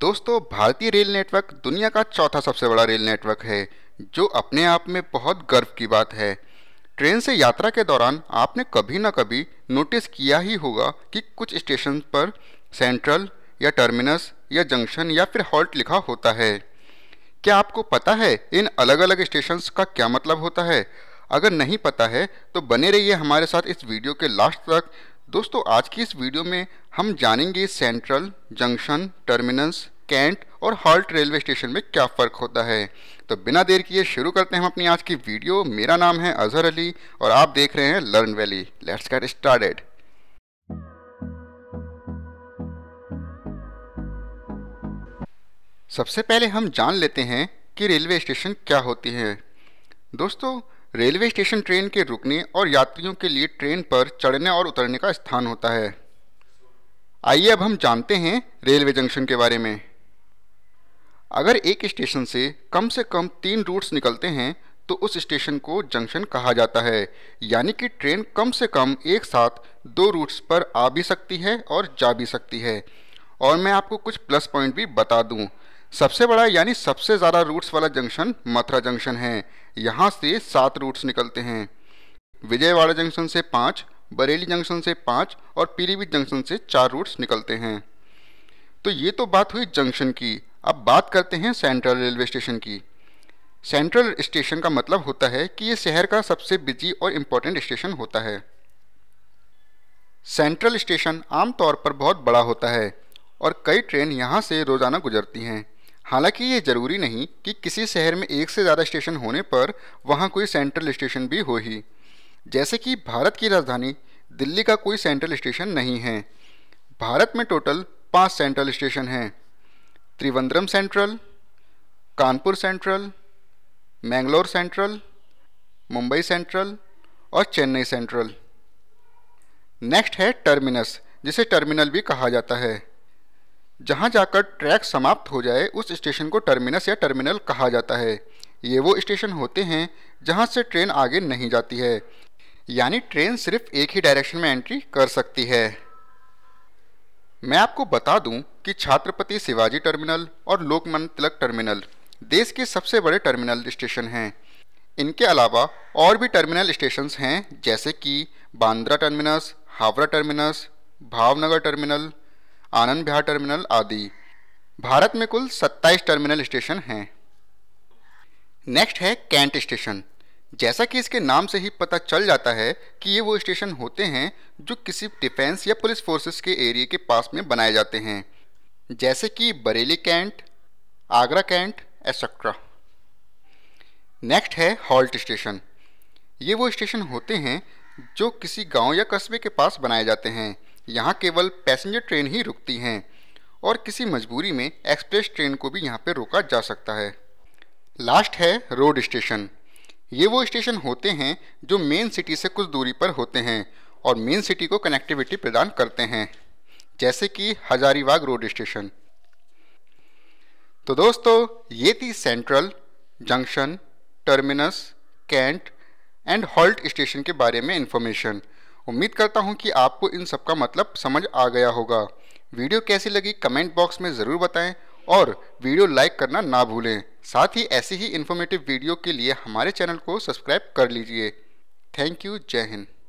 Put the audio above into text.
दोस्तों भारतीय rail network दुनिया का चौथा सबसे बड़ा रेल नेटवर्क है जो अपने आप में बहुत गर्व की बात है ट्रेन से यात्रा के दौरान आपने कभी ना कभी नोटिस किया ही होगा कि कुछ स्टेशन पर सेंट्रल या टर्मिनस या जंक्शन या फिर हॉल्ट लिखा होता है क्या आपको पता है इन अलग अलग स्टेशन का क्या मतलब होता है अगर नहीं पता है तो बने रहिए हमारे साथ इस वीडियो के लास्ट तक दोस्तों आज की इस वीडियो में हम जानेंगे सेंट्रल जंक्शन टर्मिनल्स कैंट और हॉल्ट रेलवे स्टेशन में क्या फ़र्क होता है तो बिना देर किए शुरू करते हैं हम अपनी आज की वीडियो मेरा नाम है अजहर अली और आप देख रहे हैं learn valley let's get started सबसे पहले हम जान लेते हैं कि रेलवे स्टेशन क्या होती है दोस्तों रेलवे स्टेशन ट्रेन के रुकने और यात्रियों के लिए ट्रेन पर चढ़ने और उतरने का स्थान होता है आइए अब हम जानते हैं रेलवे जंक्शन के बारे में अगर एक स्टेशन से कम से कम तीन रूट्स निकलते हैं तो उस स्टेशन को जंक्शन कहा जाता है यानी कि ट्रेन कम से कम एक साथ दो रूट्स पर आ भी सकती है और जा भी सकती है और मैं आपको कुछ प्लस पॉइंट भी बता दूं सबसे बड़ा यानी सबसे ज़्यादा रूट्स वाला जंक्शन मथुरा जंक्शन है यहाँ से सात रूट्स निकलते हैं विजयवाड़ा जंक्शन से पाँच बरेली जंक्शन से पाँच और पीलीभीत जंक्शन से चार रूट्स निकलते हैं तो ये तो बात हुई जंक्शन की अब बात करते हैं सेंट्रल रेलवे स्टेशन की सेंट्रल स्टेशन का मतलब होता है कि ये शहर का सबसे बिजी और इम्पोर्टेंट स्टेशन होता है सेंट्रल स्टेशन आमतौर पर बहुत बड़ा होता है और कई ट्रेन यहाँ से रोज़ाना गुजरती हैं हालांकि ये जरूरी नहीं कि किसी शहर में एक से ज़्यादा स्टेशन होने पर वहाँ कोई सेंट्रल स्टेशन भी हो ही जैसे कि भारत की राजधानी दिल्ली का कोई सेंट्रल स्टेशन नहीं है भारत में टोटल पांच सेंट्रल स्टेशन हैं Trivandrum central Kanpur central Mangalore central Mumbai central और चेन्नई सेंट्रल नेक्स्ट है टर्मिनस जिसे टर्मिनल भी कहा जाता है जहाँ जाकर ट्रैक समाप्त हो जाए उस स्टेशन को टर्मिनस या टर्मिनल कहा जाता है ये वो स्टेशन होते हैं जहाँ से ट्रेन आगे नहीं जाती है यानी ट्रेन सिर्फ एक ही डायरेक्शन में एंट्री कर सकती है मैं आपको बता दूं कि छात्रपति शिवाजी टर्मिनल और लोकमन तिलक टर्मिनल देश के सबसे बड़े टर्मिनल स्टेशन हैं इनके अलावा और भी टर्मिनल स्टेशन हैं जैसे कि Bandra terminus Howrah terminus Bhavnagar terminal Anand Vihar terminal आदि भारत में कुल 27 टर्मिनल स्टेशन हैं नेक्स्ट है कैंट स्टेशन जैसा कि इसके नाम से ही पता चल जाता है कि ये वो स्टेशन होते हैं जो किसी डिफेंस या पुलिस फोर्सेस के एरिए के पास में बनाए जाते हैं जैसे कि Bareilly cantt Agra cantt etcetera next है हॉल्ट स्टेशन ये वो स्टेशन होते हैं जो किसी गांव या कस्बे के पास बनाए जाते हैं यहाँ केवल पैसेंजर ट्रेन ही रुकती हैं और किसी मजबूरी में एक्सप्रेस ट्रेन को भी यहाँ पर रोका जा सकता है लास्ट है रोड स्टेशन ये वो स्टेशन होते हैं जो मेन सिटी से कुछ दूरी पर होते हैं और मेन सिटी को कनेक्टिविटी प्रदान करते हैं जैसे कि हजारीबाग रोड स्टेशन तो दोस्तों ये थी central junction terminus cantt and halt station के बारे में इन्फॉर्मेशन उम्मीद करता हूँ कि आपको इन सब का मतलब समझ आ गया होगा वीडियो कैसी लगी कमेंट बॉक्स में ज़रूर बताएं और वीडियो लाइक करना ना भूलें साथ ही ऐसी ही इन्फॉर्मेटिव वीडियो के लिए हमारे चैनल को सब्सक्राइब कर लीजिए थैंक यू जय हिंद